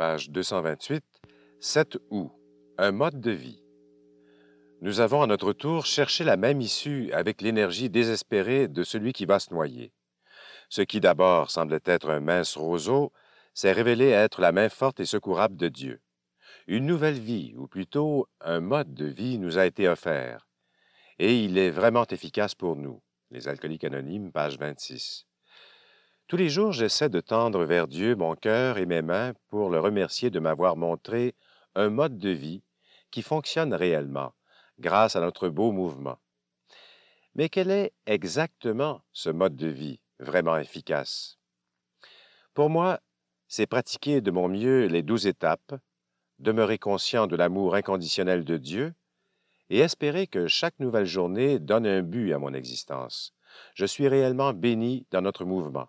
page 228, 7 août, un mode de vie. Nous avons à notre tour cherché la même issue avec l'énergie désespérée de celui qui va se noyer. Ce qui d'abord semblait être un mince roseau s'est révélé être la main forte et secourable de Dieu. Une nouvelle vie, ou plutôt un mode de vie, nous a été offert, et il est vraiment efficace pour nous. Les Alcooliques Anonymes, page 26. Tous les jours, j'essaie de tendre vers Dieu mon cœur et mes mains pour le remercier de m'avoir montré un mode de vie qui fonctionne réellement grâce à notre beau mouvement. Mais quel est exactement ce mode de vie vraiment efficace? Pour moi, c'est pratiquer de mon mieux les douze étapes, demeurer conscient de l'amour inconditionnel de Dieu et espérer que chaque nouvelle journée donne un but à mon existence. Je suis réellement béni dans notre mouvement.